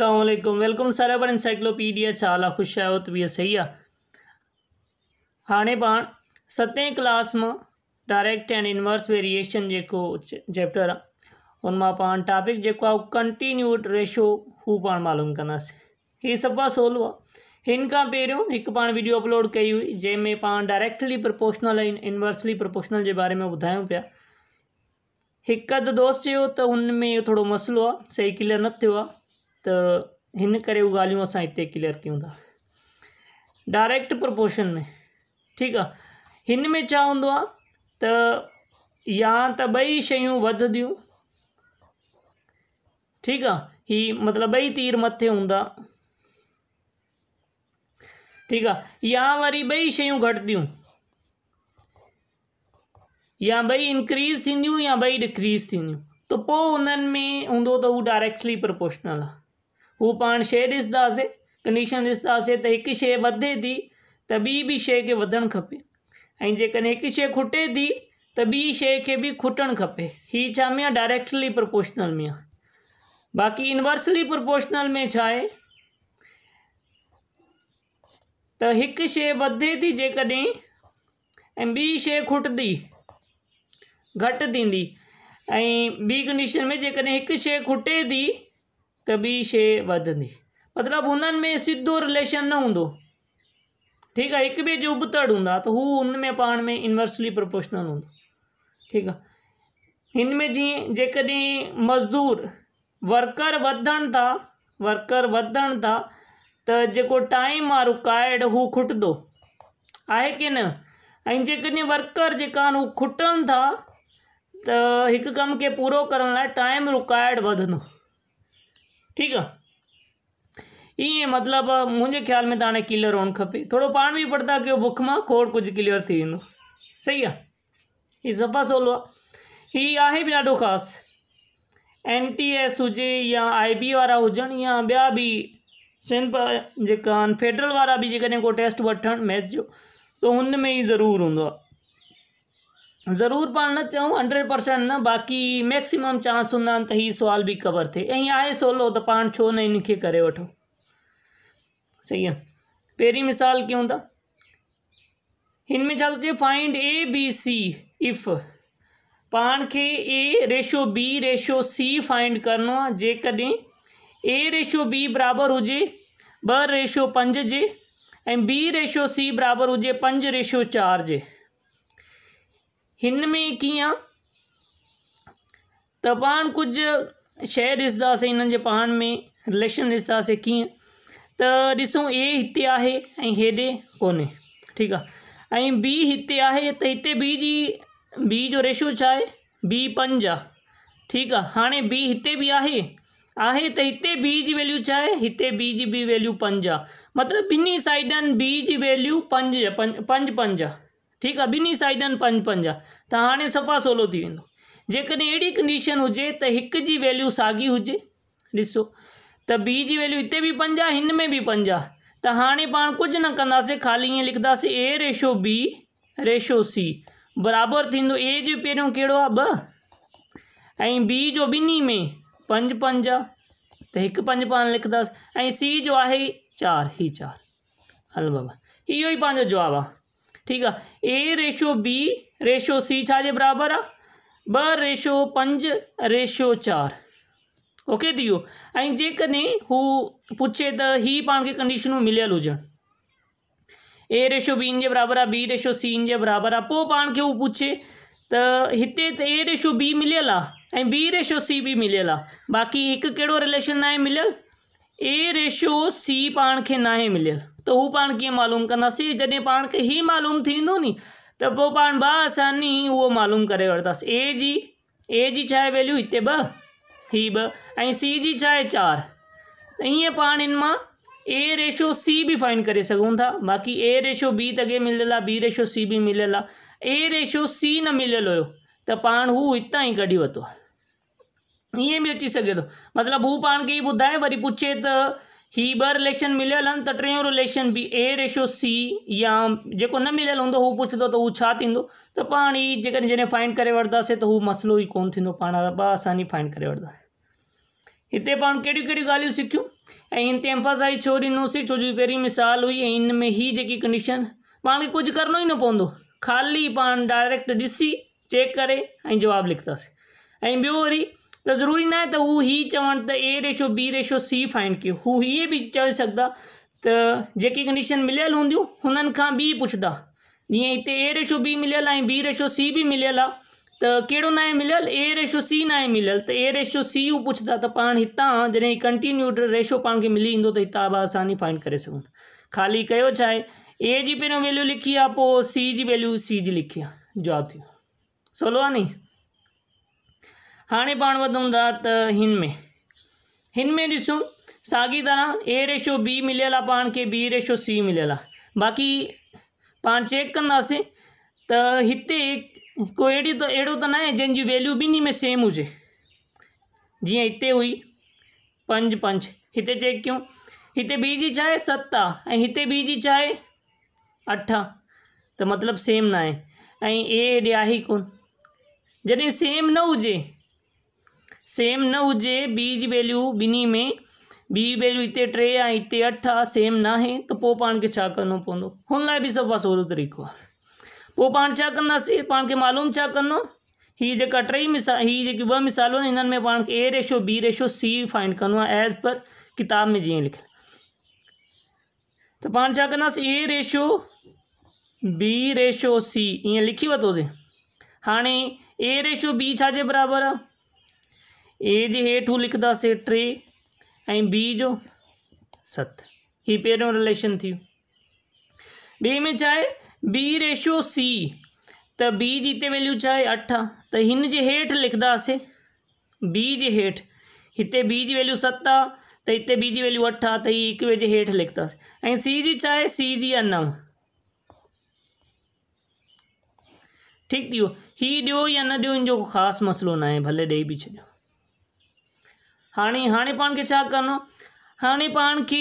अल्लाम welcome सैलबर encyclopedia चाल खुश है तबीयत सही है हाणे पाण क्लास में डायरेक्ट एंड इनवर्स वेरिएशन जेको चैप्टर आहे हुन मां पाण टॉपिक जेको कंटिन्यूड रेशो हू पाण मालूम कंदासीं हीअ सभु सवलो आहे हिन खां पहिरियों वीडियो अपलोड कई हुई जैमें पा डायरेक्टली प्रपोशनल ऐं इनवर्सली प्रपोशनल जे बारे में ॿुधायूं पिया हिकु अधु दोस्त चयो त हुन में इहो सही क्लियर न थियो तो हिन करे उहा ॻाल्हियूं क्लियर क्यों था डायरेक्ट प्रपोशन में ठीक आहे हिन में छा हूंदो आहे त या त ॿई शयूं वधंदियूं ठीकु आहे ही मतिलबु तीर मथे हों ठीकु आहे या वरी बई शयूं या बई इंक्रीज़ थींदियूं या ॿई डिक्रीज़ थींदियूं त पोइ में हों त डायरेक्टली प्रपोशनल है हूपाण शइ ॾिसंदा से कंडीशन ॾिसंदासीं त हिकु शइ वधे थी त ॿी बि शइ खे वधणु खपे ऐं जेकॾहिं हिकु शइ खुटे थी त ॿी शइ खे बि खुटणु खपे हीअ छा में आहे डायरेक्टली प्रपोशनल में आहे बाक़ी इनवर्सली प्रपोशनल में छा आहे त हिकु शइ वधे थी जेकॾहिं ऐं ॿी शइ खुटंदी घटि थींदी ऐं ॿी कंडीशन में जेकॾहिं हिकु शइ खुटे थी त ॿी शइ वधंदी मतिलबु हुननि में सिधो रिलेशन न हूंदो ठीकु आहे हिक ॿिए जो उबतड़ हूंदा त हू हुन में पाण में इनवर्सली प्रोफेशनल हूंदो ठीकु आहे हिन में जीअं जेकॾहिं मज़दूर वर्कर वधनि था वर्कर वधनि था त जेको टाइम आहे रुकायर्ड हू खुटंदो आहे की न ऐं जेकॾहिं वर्कर जेका आहिनि हू खुटनि था त हिकु कम खे पूरो करण लाइ टाइम रुकायर्ड वधंदो ठीकु आहे ईअं मतिलबु मुंहिंजे ख़्याल में त हाणे क्लियर हुअणु खपे थोरो पाण बि पढ़ंदा कयो बुख में खोड़ कुछ क्लियर थी वेंदो सही है हीअ सफ़ा सवलो आहे हीअ आहे बि ॾाढो ख़ासि एन टी एस हुजे या आई बी वारा हुजनि या बया भी सिंध जेका फेडरल वारा बि जेकॾहिं टेस्ट वन मैथ जो तो उनमें ही जरूर होंगे ज़रूर पढ़ना चाहूँ हंड्रेड परसेंट ना बाक़ी मैक्सिमम चांस हूंदा आहिनि त हीअ सुवाल बि कवर थे ऐं आहे सवलो त पाण छो न इन खे करे वठूं सही है पहिरीं मिसाल क्यों था हिन में find A B C if पाण खे A ratio B ratio C find करिणो आहे जेकॾहिं ए रेशो बी बराबर हुजे ॿ रेशो पंज जे ए बी रेशो सी बराबर हुजे पंज रेशो चार जे हिंद में किया तपान कुछ शहर रिश्ता से इन्हनि जे में रिलेशन रिश्ता से कीअं त ॾिसूं ए इत आहे ऐं हेॾे कोन्हे ठीकु बी हिते आहे त बी जी बी जो रेशो छा बी पंज आहे ठीकु आहे हाणे बी हिते भी आहे आहे त हिते बी की वैल्यू छा आहे बी जी बि वैल्यू पंज आ मतलब बिन्हीं साइडनि बी की वैल्यू पंज पंज पंज पंज आहे ठीकु आहे ॿिनी साइडनि पंज पंज आहे त हाणे सफ़ा सवलो थी वेंदो जेकॾहिं अहिड़ी कंडीशन हुजे त हिक जी वैल्यू साॻी हुजे ॾिसो त बी जी वैल्यू हिते बि पंज आहे हिन में बि पंज आहे त हाणे पाण कुझु न कंदासीं खाली ईअं लिखदासीं A ratio B ratio C बराबरि थींदो ए जो पहिरियों कहिड़ो आहे ॿ ऐं बी जो ॿिन्ही में पंज पंज आहे त हिकु पंज पाण लिखदासीं ऐं सी जो आहे चारि ही चार हलो बाबा इहो ई पंहिंजो जवाबु आहे ठीक है A ratio B ratio C छा बराबर आ ॿ रेशो पंज रेशो चार ओके थी वियो ऐं हू पुछे तो ही पाण खे कंडीशनूं मिलियल हुजनि ए रेशो बी इन जे बराबरि आहे बी रेशो सी इन बराबर बराबरि आहे पोइ हू पुछे त हिते ए रेशो बी मिलियल आहे ऐं बी रेशो सी भी मिलियल आहे बाक़ी हिकु कहिड़ो रिलेशन ना मिलियल ए रेशो सी पान के ना मिलियल तो हू पाण कीअं मालूम कंदासीं जॾहिं पाण खे ही मालूम थी नी तो पोइ पाण ॿ आसानी उहो मालूम करे वरितासीं ए जी ए जी छा वैल्यू हिते ॿ ही ॿ सी जी छा चार चारि ईअं पाण हिन ए रेशो सी भी फाइन कर सघूं था बाक़ी ए रेशो बी तॻे मिलियल आहे बी रेशो सी भी मिलल आहे ए रेशो सी न मिलल हुयो त पाण हू हितां ई कढी वरितो ईअं बि अची सघे तो मतलब हू पाण खे ई ॿुधाए वरी पुछे त ही ॿ रिलेशन मिलियल आहिनि त टियों रिलेशन बि ए रेशो सी या जेको न मिलियलु हूंदो हू पुछंदो त हू छा थींदो त पाण ई जेकॾहिं जॾहिं फाइन करे वठंदासीं त हू मसलो ई कोन्ह थींदो पाण फाइन करे वठंदासीं हिते पाण कहिड़ियूं कहिड़ियूं ॻाल्हियूं सिखियूं ऐं हिन ते एम्फासाइज़ छो ॾिनोसीं छो जो पहिरीं मिसाल हुई ऐं हिन में हीअ जेकी कंडीशन पाण खे कुझु करणो ई न पवंदो खाली पाण डायरेक्ट ॾिसी चेक करे ऐं जवाबु लिखंदासीं ऐं वरी तो ज़रूरी न है त तो हू ही चवनि त तो A ratio B ratio C find कयो हू हीअं भी चई सघंदा तो जी कंडीशन मिलियल हूंदियूं हुननि खां बी पुछंदा जीअं हिते ए रेशो बी मिलियल ऐं बी रेशो सी भी मिलियल आहे त कहिड़ो नाहे मिलियल ए रेशो सी नाहे मिलियल तो ए रेशो सी हू पुछंदा त पाण हितां जॾहिं कंटिन्यूड रेशो पा खे मिली तो इतना आसानी फाइंड कर सघूं ख़ाली कयो छा ए जी पहिरियों वैल्यू लिखी आहे पोइ सी जी वैल्यू सी जी लिखी जवाब जवाबु थी वियो सवलो नहीं हाँ पा वधूं था त हिन में हिन तरह ए रेशो बी मिलियल आहे पाण बी रेशो सी मिलियल आहे बाक़ी पाण चेक कंदासीं त हिते को अहिड़ी त अहिड़ो त न आहे वैल्यू ॿिन्ही में सेम हुजे जीअं हिते हुई पंज पंज हिते चेक क्यों इतने बी की छा आहे इतने बी की छा अठ आहे त सेम न आहे ऐं ए हेॾे आहे ई सेम न हुजे સેમ નવ જે બીજ વેલ્યુ બીની મેં બી વેલ્યુ ઇતે ત્રેયા ઇતે अठ સેમ ના હે तो પો पाण खे छा करिणो पवंदो हुन लाइ बि पास ओहिड़ो तरीक़ो आहे पोइ पाण छा कंदासीं पाण खे मालूम छा करिणो हीअ जेका टई मिसाल हीअ जेकी ॿ मिसालूं में पाण खे A ratio B ratio C find करो एज़ पर किताब में जीअं लिखियलु तो पाण छा कंदासीं A ratio B ratio C ईअं लिखी वरितोसीं हाँ ए रेशो बी छाजे बराबरि आहे एज हेठ हूँ लिखदा से टे बी जो सत ही पहिरियों रिलेशन थी ॿिए में छा बी रेशो सी त बी जी वैल्यू चाहे आहे अठ आहे त हिन जे हेठि लिखंदासीं बी जे हेठि हिते बी जी वैल्यू सत आ त हिते बी जी वैल्यू अठ आहे त ही हिक जे हेठि लिखंदासीं ऐं सी जी छा आहे सी जी आहे नव ठीकु थी वियो हीउ या न ॾियो हिन जो ख़ासि मसइलो न आहे भले ॾेई भी छोड़ो हाणी हाणी पाण खे छा करिणो हाणे पाण खे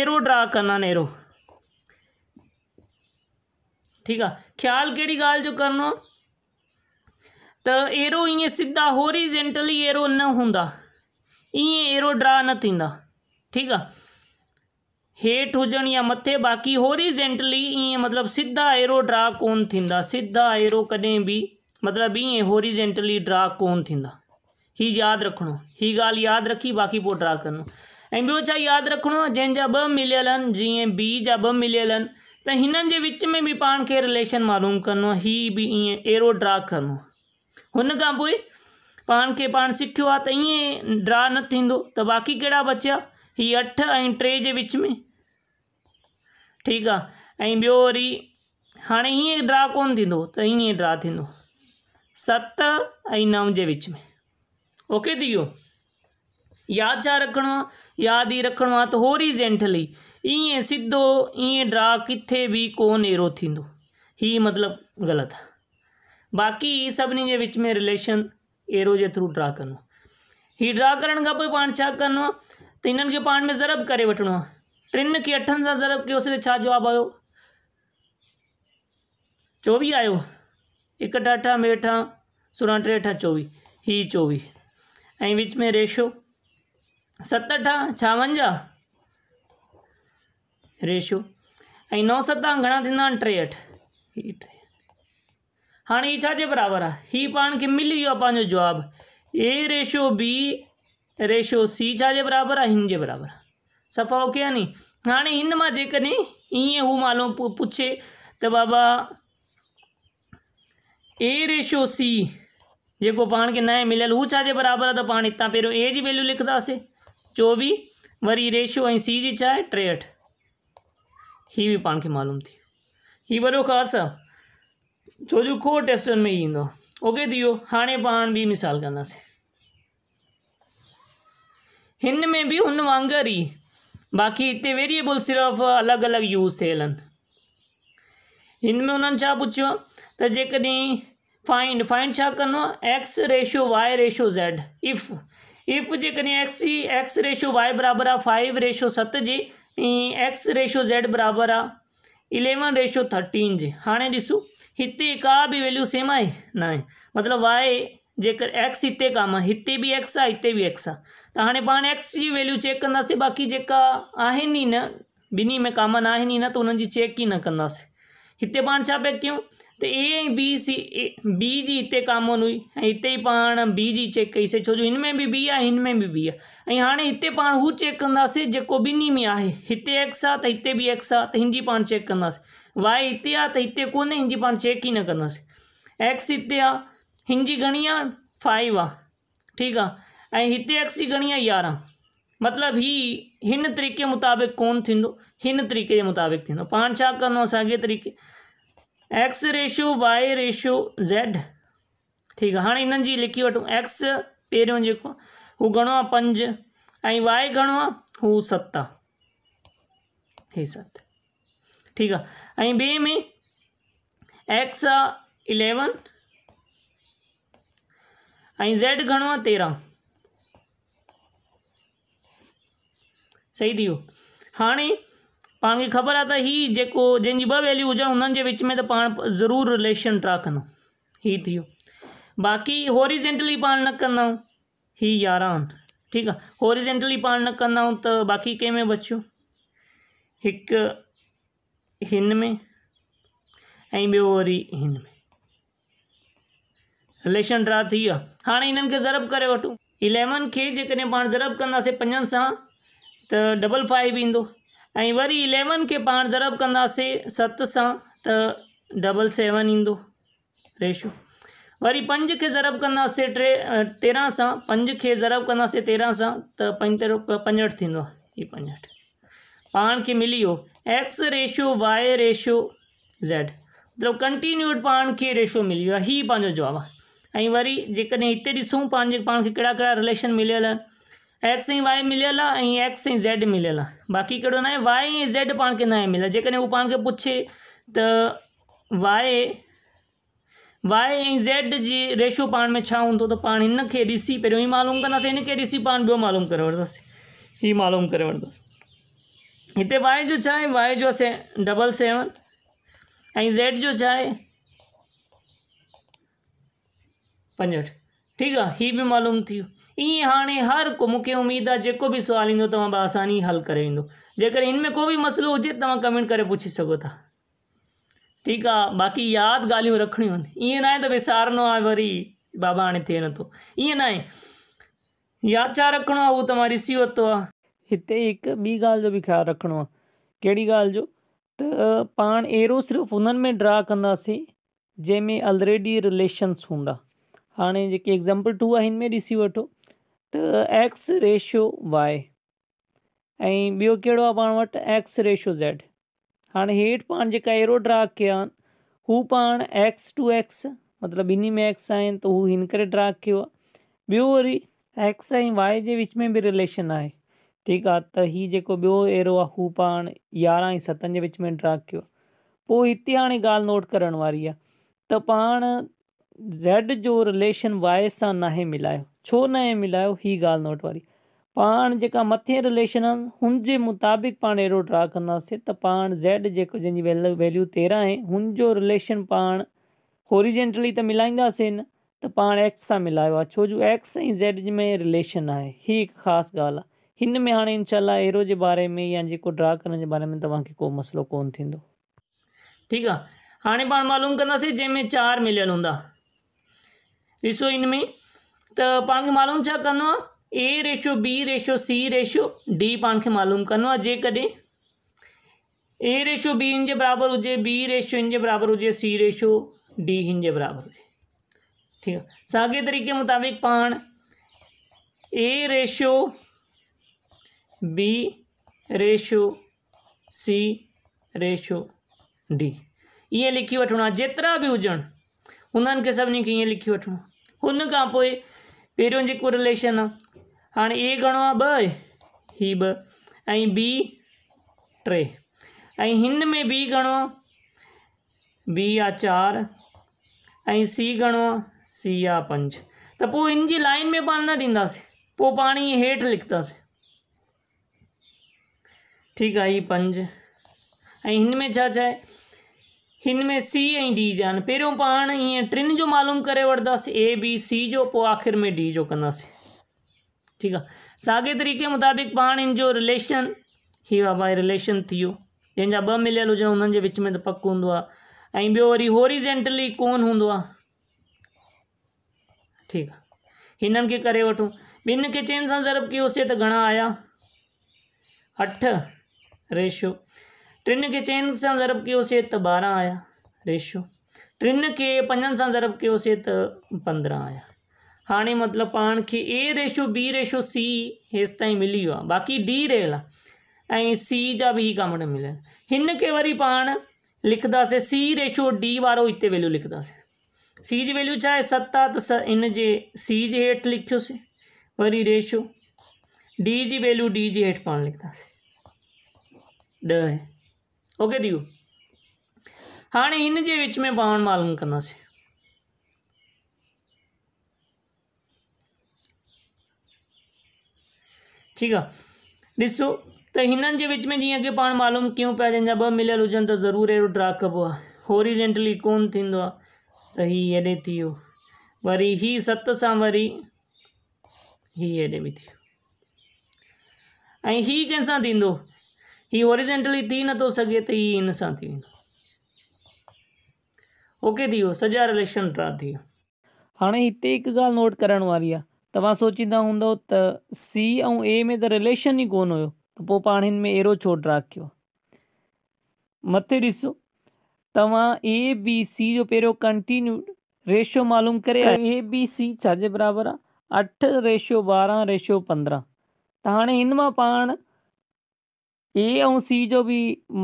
एरो ड्रा करिणा आहिनि एरो ठीकु आहे ख़्यालु कहिड़ी ॻाल्हि जो करिणो त एरो ईअं सिधा होरिजेंटली एरो न हूंदा ईअं एरो ड्रा न थींदा ठीकु आहे हेठि हुजनि या मथे बाक़ी होरिजेंटली ईअं मतलब सीधा एरो ड्रा कोन थींदा सिधा एरो कॾहिं बि मतिलबु ईअं होरिजेंटली ड्रा कोन थींदा ही यादि रखिणो ही ॻाल्हि यादि रखी बाक़ी पोइ ड्रा करिणो ऐं ॿियो छा यादि रखिणो आहे जंहिंजा ॿ मिलियल आहिनि जीअं बी जा ॿ मिलियल आहिनि त हिननि जे विच में बि पाण खे रिलेशन मालूम करिणो आहे हीअ बि ईअं अहिड़ो ड्रा करिणो हुन खां पोइ पाण खे पाण सिखियो आहे त ईअं ड्रा न थींदो त बाक़ी कहिड़ा बचिया हीउ अठ ऐं टे जे विच में ठीकु आहे ऐं ॿियो वरी हाणे ईअं ड्रा ड्रा थींदो सत नव जे विच में ओके दियो यादि छा रखिणो आहे यादि ई रखिणो आहे त होरीजेंटली ईअं ड्रा किथे भी कोन अहिड़ो थींदो हीउ मतिलबु ग़लति आहे बाक़ी सभिनी जे विच में रिलेशन अहिड़ो जे थ्रू ड्रा करिणो हीउ ड्रा करण खां पोइ पाण छा करिणो आहे त हिननि में ज़रब करे वठिणो आहे टिनि खे अठनि ज़रब किया त छा जवाबु आयो चोवीह आयो एकहठि अठा मेठा सोरहं टेहठि चोवीह हीउ चोवीह ऐं विच में रेशो सतहठा छावंजाहु रेशो ऐं नौ सता घणा थींदा आहिनि टेहठि हीउ टे हाणे हीउ छा मिली वियो आहे A ratio B ratio C छे बराबर बराबरि आहे हिन जे सफ़ा ओके नी हाँ इन मां जेकॾहिं ईअं हू मालूम पुछे तो बाबा ए रेशो सी जो पाण खे नाहे मिलियल हू छाजे बराबरि आहे त पाण हितां पहिरियों ए जी वैल्यू लिखंदासीं चोवीह वरी रेशो ऐं सी की छा टेहठ टेहठि भी पान के मालूम थी हीउ वॾो ख़ासि आहे छो जो को टेस्टनि में ई ओके थी वियो हाणे पाण ॿी मिसाल कंदासीं हिन में भी उन वांगुरु ही बाक़ी हिते वेरिएबल सिर्फ़ु अलॻि अलॻि यूज़ थियल आहिनि हिन में हुननि छा पुछियो फाइंड फाइंड छा करना X ratio Y ratio Z if if जे एक्स जी एक्स रेशो वाई बराबर आ फाइव रेशो सत जी एक्स रेशो जेड बराबर आ इलेवन रेशो थर्टीन जी हाँ ॾिसूं हिते का बि वैल्यू सेम आहे ना आहे मतिलबु वाए जेकर एक्स हिते काम आहे हिते बि एक्स आ हिते बि एक्स आहे त हाणे पाण एक्स जी वैल्यू चेक कंदासीं बाक़ी जेका आहिनि ई न ॿिन्ही में कामन आहिनि ई न तो उन्हनि चेक ही न कंदासीं हिते पाण छा पिया कयूं તો એ બી સી बी जी इते कॉमन हुई ऐं हिते ई बी जी चेक कईसीं छो जो इनमें भी बी आहे हिन में बी आहे हाँ इतने पा वो चेक कंदासीं जेको ॿिन्ही में आहे हिते एक्स आहे त हिते बि एक्स आहे त चेक कंदासीं वाए हिते आहे त हिते कोन्हे चेक ई न कंदासीं एक्स हिते आहे हिन जी फाइव आहे ठीकु आहे ऐं हिते एक्स जी घणी आहे यारहं मतिलबु हीउ तरीक़े मुताबिक़ कोन थींदो हिन तरीक़े जे मुताबिक़ थींदो छा करिणो असांखे तरीक़े X ratio Y ratio Z ठीकु हाँ इन जी लिखी वो एक्स पहिरियों जेको हू घणो पंज ऐं वाई घणो आहे हू सत आहे हे सत ठीकु आहे में एक्स आ इलेवन ज़ेड घणो तेरह सही थी हाँ पाण खे ख़बर आहे त हीउ जेको जंहिंजी ॿ वैल्यू हुजनि हुननि जे विच में त पाण ज़रूरु रिलेशन ड्रा कंदा हीउ थी वियो बाक़ी होरिजेंटली पाण न कंदाऊं हीउ यारहं ठीकु आहे होरिजेंटली पाण न कंदाऊं त बाक़ी कंहिं में बचियो हिकु हिन में ऐं ॿियो वरी हिन में रिलेशन ड्रा थी वियो आहे हाणे हिननि खे ज़रब करे वठूं इलेवन खे जेकॾहिं पाण ज़रब कंदासीं पंजनि सां त डबल फाइव ईंदो ऐं वरी इलेवन के पाण ज़रब कंदासीं सत सां त डबल सेवन ईंदो रेशो वरी पंज खे ज़रब कंदासीं टे तेरहं सां पंज खे ज़रब कंदासीं तेरहं सां त पंज पंजहठि थींदो ही पंजहठि पाण खे मिली वियो X ratio Y ratio Z मतिलबु कंटिन्यूड पाण खे रेशो मिली वियो आहे ही पंहिंजो जवाबु आहे ऐं वरी जेकॾहिं हिते ॾिसूं पाण पाण खे कहिड़ा रिलेशन मिलियल एक्स ऐं वाई मिलियल आहे ऐं एक्स ऐं ज़ेड मिलियल आहे बाक़ी कहिड़ो न आहे वाए ऐं ज़ेड पाण खे न आहे मिलियल जेकॾहिं उहो पाण खे पुछे त वाए वाए ऐं ज़ेड जी रेशो पाण में छा हूंदो त पाण हिन खे ॾिसी पहिरियों ई मालूम कंदासीं हिन खे ॾिसी पाण ॿियो मालूम करे वठंदासीं हीउ मालूम करे वठंदासीं हिते वाय जो छा आहे जो से डबल सेवन ऐं ज़ेड जो छा आहे ठीकु आहे हीअ बि मालूम थी वियो ईअं हाणे हर को मूंखे उमेदु आहे जेको बि सुवालु ईंदो तव्हां आसानी हल करे वेंदो जेकर हिन में को बि मसइलो हुजे तव्हां कमेंट करे पुछी सघो था ठीकु आहे बाक़ी यादि ॻाल्हियूं रखणियूं आहिनि ईअं न आहे त भई सारणो आहे वरी बाबा हाणे थिए नथो ईअं न आहे यादि छा रखिणो आहे उहो तव्हां ॾिसी वरितो आहे हिते हिकु ॿी ॻाल्हि जो बि ख़्यालु रखिणो आहे कहिड़ी ॻाल्हि जो त पाण अहिड़ो सिर्फ़ु हुननि में ड्रा कंदासीं जंहिंमें ऑलरेडी रिलेशन्स हूंदा हाणे जेकी एग्ज़ाम्पल टू आहे हिन में ॾिसी वठो त एक्स रेशो वाए ऐं ॿियो कहिड़ो आहे पाण वटि एक्स रेशो ज़ेड हाणे हेठि पाण जेका अहिड़ो ड्रा कया हू पाण एक्स टू एक्स मतिलबु ॿिन्ही में एक्स आहिनि त हू हिन करे ड्रा कयो आहे ॿियो वरी एक्स ऐं वाए जे विच में बि रिलेशन आहे ठीकु आहे त हीउ जेको ॿियो अहिड़ो आहे हू पाण यारहं ऐं सतनि जे विच में ड्रा कयो पोइ हिते हाणे ॻाल्हि नोट करण वारी आहे त ज़ेड जो रिलेशन वाय सां नाहे मिलायो छो न आहे मिलायो हीअ ॻाल्हि नोट वारी पाण जेका मथे रिलेशन आहिनि हुनजे मुताबिक़ पाण अहिड़ो ड्रा कंदासीं त पाण ज़ेड जेको जंहिंजी वैल वैल्यू तेरहां आहे हुन जो रिलेशन पाण ओरिजेंटली त मिलाईंदासीं न त पाण एक्स सां मिलायो आहे छो जो एक्स ऐं ज़ेड में रिलेशन आहे हीअ हिकु ख़ासि ॻाल्हि आहे हिन में हाणे इनशा अहिड़ो जे बारे में या जेको ड्रा करण जे बारे में तव्हांखे को मसलो कोन थींदो ठीकु आहे हाणे पाण मालूम कंदासीं जंहिंमें चारि मिलियन हूंदा ॾिसो इन में त तो पाण मालूम छा करो A ratio B ratio C ratio D पान खे मालूम करिणो आहे ए रेशो बी इन जे बराबरि हुजे बी रेशो इन जे बराबरि हुजे सी रेशो डी इन जे बराबरि हुजे ठीकु आहे तरीक़े मुताबिक़ पान A ratio B ratio C ratio D ये लिखी वो आहे भी हुजन हुजनि उन्हनि खे लिखी वठिणो हुन खां पोइ रिलेशन आहे हाणे ए घणो आहे ॿ बी टे में बी घणो आहे बी आहे चारि सी घणो सी आहे पंज तो इन लाइन में पाण न ॾींदासीं पोइ पाण ई हेठि लिखंदासीं ठीकु आहे हीउ पंज में छा छा हिन में सी ऐं डी जा पहिरियों पाण ईअं टिनि जो मालूम करे वठंदासीं ए बी सी जो पोइ आख़िरि में डी जो कंदासीं ठीकु आहे साॻिए तरीक़े मुताबिक़ पाण हिन जो रिलेशन हीउ भाई रिलेशन थी वियो जंहिंजा ॿ मिलियल हुजनि हुननि जे विच में त पकु हूंदो आहे ऐं ॿियो वरी होरिजेंटली कोन हूंदो आहे ठीकु आहे हिननि खे करे वठूं ॿिनि खे चइनि सां ज़रब कयोसीं त आया अठ रेशो ट्रिन के चैन सां ज़रब कयोसीं त आया रेशो टिनि के पंजनि सां ज़रब कयोसीं पंद्रह आया हाणे मतलब पान के A ratio B ratio C हेसि ताईं मिली वियो आहे बाक़ी डी रहियल सी जा बि ई कामड़ मिलियल हिन खे वरी पाण लिखंदासीं सी रेशो डी वारो हिते वैल्यू लिखंदासीं सी जी वैल्यू छा आहे सत आहे स इन जे सी जे हेठि लिखियोसीं वरी रेशो डी जी वैल्यू डी जे हेठि पाण लिखंदासीं ॾह ओके दीव हाणे हिन जे विच में पाण मालूम कंदासीं ठीकु आहे ॾिसो त हिननि जे विच में जीअं पाण मालूम कयूं पिया जंहिंजा ॿ मिलियल हुजनि त ज़रूरु अहिड़ो कबो आहे ओरिजेंटली कोन्ह थींदो थी वरी हीअ सत सां वरी हीअ हेॾे बि थी हीअ ओरिजेंटली थी नथो सघे त हीअ हिन सां थी वेंदो ओके थी वियो हाणे हिते हिकु ॻाल्हि नोट करण वारी आहे तव्हां सोचींदा हूंदव त सी ऐं ए में त रिलेशन ई कोन हुयो त पोइ पाण हिन में अहिड़ो छो ड्रा कयो मथे ॾिसो तव्हां ए बी सी जो पहिरियों कंटीन्यू रेशो मालूम करे ए बी सी छाजे बराबरि आहे अठ रेशो ॿारहं रेशो पंद्रहं त हाणे हिन मां पाण ए ऐं सी जो बि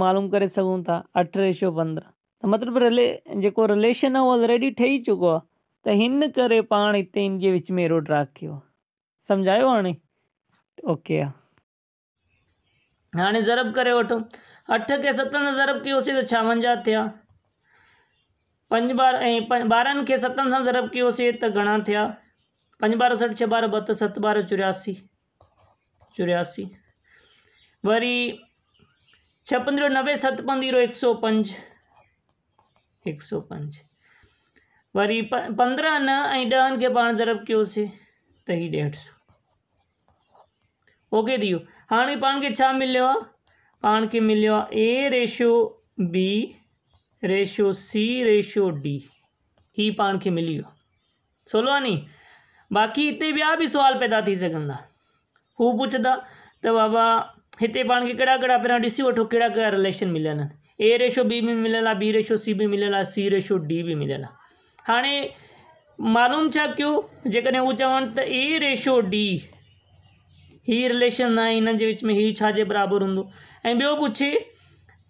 मालूम करे सघूं था अठ सौ पंद्रहं मतिलबु रिले जेको रिलेशन आहे उहो ऑलरेडी ठही चुको आहे त हिन करे पाण हिते हिन जे विच में रोड ड्राक कयो आहे हाणे ओके आहे हाणे ज़रब करे वठो अठ खे सतनि ज़रब कयोसीं त छावंजाहु थिया पंज ॿारहं ॿारहंनि खे सतनि सां ज़रब कयोसीं त घणा थिया पंज सठ छह ॿ सत વરી છપ્પનજીરો નવે સત્પનજીરો એકસો પંચ એકસો પંચ વરી પંદર ન અહીં ડહન કે પાણ ઝડપ કયો છે તો અહીં દેઢસો ઓકે થયું હાણે પાણ કે છા મિલ્યો પાण खे मिलियो आहे A ratio B ratio C ratio D ही पाण खे मिली वियो सोलवानी बाक़ी हिते ॿिया बि सुवाल पैदा थी सघंदा हू पुछंदा त बाबा हिते पाण खे कहिड़ा कहिड़ा पहिरां ॾिसी वठो कहिड़ा कहिड़ा रिलेशन मिलियल आहिनि ए रेशो बी बि मिलियल आहे बी रेशो सी बि मिलियलु आहे सी रेशो डी बि मिलियल आहे हाणे मालूम छा कयो जेकॾहिं हू चवनि त ए रेशो डी हीअ रिलेशन आहे हिननि जे विच में हीउ छाजे बराबरि हूंदो ऐं ॿियो पुछे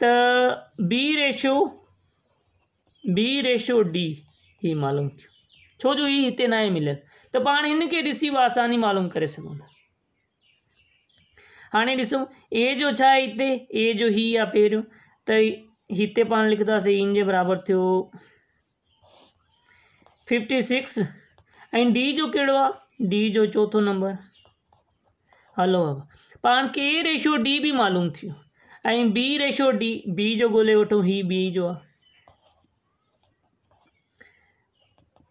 त B ratio B ratio D ही मालूम कयो छो जो हीउ हिते नाहे मिलियल त पाण हिन खे ॾिसी आसानी मालूम करे सघूं था हाँ ॾिसूं ए जो छा इत ए जो ही आहे पहिरियों त हिते पाण लिखंदासीं इन जे बराबरि थियो फिफ्टी सिक्स ऐं डी जो कहिड़ो आ डी जो चौथो नंबर हलो बाबा पा खे रेशो डी भी मालूम थियो बी रेशो डी बी जो ॻोल्हे वो ही बी जो आहे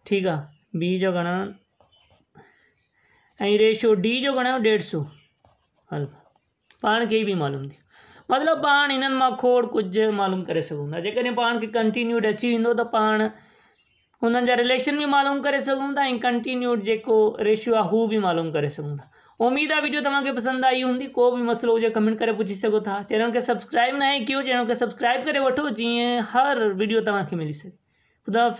ठीकु आहे बी जो घणा रेशो डी जो घणा डेढ सौ हलो पाण खे ई बि मालूम थी मतिलबु पाण हिननि मां खोड़ कुझु मालूम करे सघूं था जेकॾहिं पाण खे कंटिन्यूड अची वेंदो त पाण हुननि जा रिलेशन बि मालूम करे सघूं था ऐं कंटीन्यूड जेको रेशियो आहे हू बि मालूम करे सघूं था उमेदु वीडियो तव्हांखे पसंदि आई हूंदी को बि मसिलो हुजे कमेंट करे पुछी सघो था चैनल जंहिंमें सब्सक्राइब नाहे कयो जंहिंमें सब्सक्राइब करे वठो जीअं हर वीडियो तव्हांखे मिली सघे ख़ुदा